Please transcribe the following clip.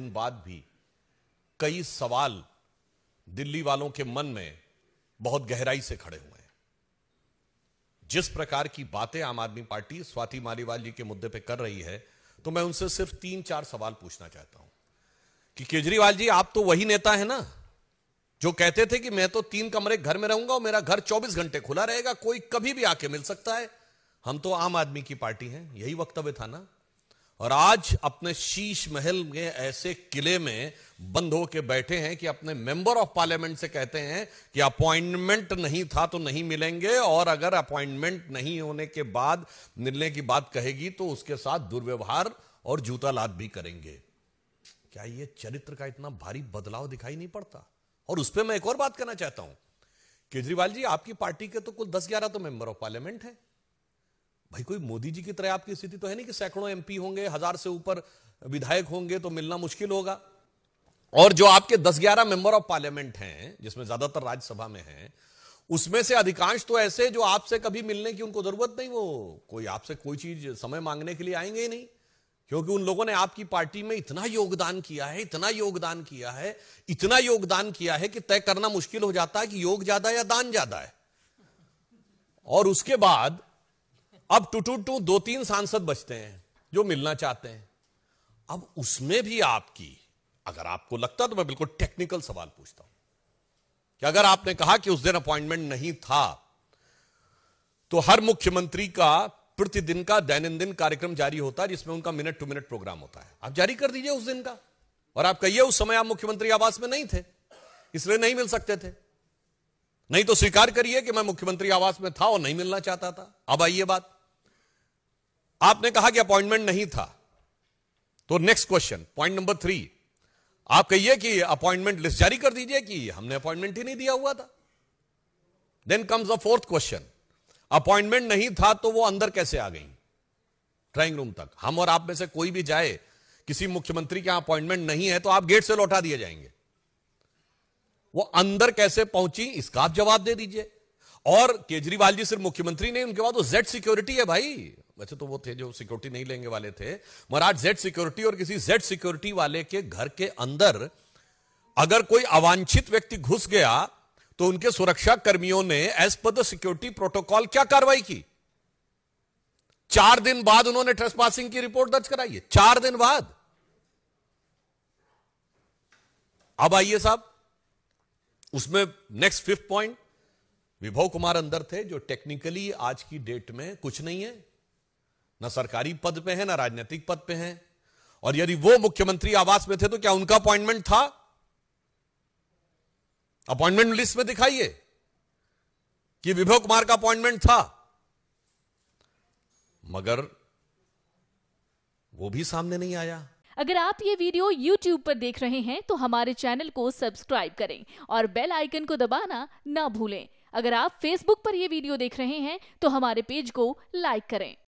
दिन बाद भी कई सवाल दिल्ली वालों के मन में बहुत गहराई से खड़े हुए हैं जिस प्रकार की बातें आम आदमी पार्टी स्वाति मालीवाल जी के मुद्दे पे कर रही है तो मैं उनसे सिर्फ तीन चार सवाल पूछना चाहता हूं कि केजरीवाल जी आप तो वही नेता है ना जो कहते थे कि मैं तो तीन कमरे घर में रहूंगा और मेरा घर 24 घंटे खुला रहेगा कोई कभी भी आके मिल सकता है हम तो आम आदमी की पार्टी है यही वक्तव्य था ना और आज अपने शीश महल में ऐसे किले में बंद होके बैठे हैं कि अपने मेंबर ऑफ पार्लियामेंट से कहते हैं कि अपॉइंटमेंट नहीं था तो नहीं मिलेंगे और अगर अपॉइंटमेंट नहीं होने के बाद मिलने की बात कहेगी तो उसके साथ दुर्व्यवहार और जूता लात भी करेंगे क्या ये चरित्र का इतना भारी बदलाव दिखाई नहीं पड़ता और उस पर मैं एक और बात करना चाहता हूं केजरीवाल जी आपकी पार्टी के तो कुल दस ग्यारह तो मेंबर ऑफ पार्लियामेंट है भाई कोई मोदी जी की तरह आपकी स्थिति तो है नहीं कि सैकड़ों एमपी होंगे हजार से ऊपर विधायक होंगे तो मिलना मुश्किल होगा और जो आपके 10-11 मेंबर ऑफ पार्लियामेंट हैं जिसमें ज्यादातर राज्यसभा में हैं उसमें से अधिकांश तो ऐसे जो आपसे कभी मिलने की उनको जरूरत नहीं वो कोई आपसे कोई चीज समय मांगने के लिए आएंगे ही नहीं क्योंकि उन लोगों ने आपकी पार्टी में इतना योगदान किया है इतना योगदान किया है इतना योगदान किया है कि तय करना मुश्किल हो जाता है कि योग ज्यादा या दान ज्यादा है और उसके बाद अब टू टू टू दो तीन सांसद बचते हैं जो मिलना चाहते हैं अब उसमें भी आपकी अगर आपको लगता तो मैं बिल्कुल टेक्निकल सवाल पूछता हूं कि अगर आपने कहा कि उस दिन अपॉइंटमेंट नहीं था तो हर मुख्यमंत्री का प्रतिदिन का दैनंदिन कार्यक्रम जारी होता है जिसमें उनका मिनट टू मिनट प्रोग्राम होता है आप जारी कर दीजिए उस दिन का और आप कहिए उस समय आप मुख्यमंत्री आवास में नहीं थे इसलिए नहीं मिल सकते थे नहीं तो स्वीकार करिए कि मैं मुख्यमंत्री आवास में था और नहीं मिलना चाहता था अब आइए बात आपने कहा कि अपॉइंटमेंट नहीं था तो next question point number three आप कहिए कि अपॉइंटमेंट लिस्ट जारी कर दीजिए कि हमने अपॉइंटमेंट ही नहीं दिया हुआ था then comes a fourth question appointment नहीं था तो वो अंदर कैसे आ गई ड्राइंग रूम तक हम और आप में से कोई भी जाए किसी मुख्यमंत्री के यहां अपॉइंटमेंट नहीं है तो आप गेट से लौटा दिए जाएंगे वो अंदर कैसे पहुंची इसका आप जवाब दे दीजिए और केजरीवाल जी सिर्फ मुख्यमंत्री नहीं उनके बाद वो जेड सिक्योरिटी है भाई अच्छा तो वो थे जो सिक्योरिटी नहीं लेंगे वाले थे महाराज जेड सिक्योरिटी और किसी जेड सिक्योरिटी वाले के घर के अंदर अगर कोई अवांछित व्यक्ति घुस गया तो उनके सुरक्षा कर्मियों ने as per the security protocol क्या कार्रवाई की चार दिन बाद उन्होंने ट्रेसपासिंग की रिपोर्ट दर्ज कराई है चार दिन बाद अब आइए साहब उसमें नेक्स्ट फिफ्थ पॉइंट विभव कुमार अंदर थे जो टेक्निकली आज की डेट में कुछ नहीं है न सरकारी पद पे हैं ना राजनीतिक पद पे हैं और यदि वो मुख्यमंत्री आवास में थे तो क्या उनका अपॉइंटमेंट था अपॉइंटमेंट लिस्ट में दिखाइए कि विभव कुमार का अपॉइंटमेंट था मगर वो भी सामने नहीं आया अगर आप ये वीडियो YouTube पर देख रहे हैं तो हमारे चैनल को सब्सक्राइब करें और बेल आइकन को दबाना ना भूलें अगर आप Facebook पर यह वीडियो देख रहे हैं तो हमारे पेज को लाइक करें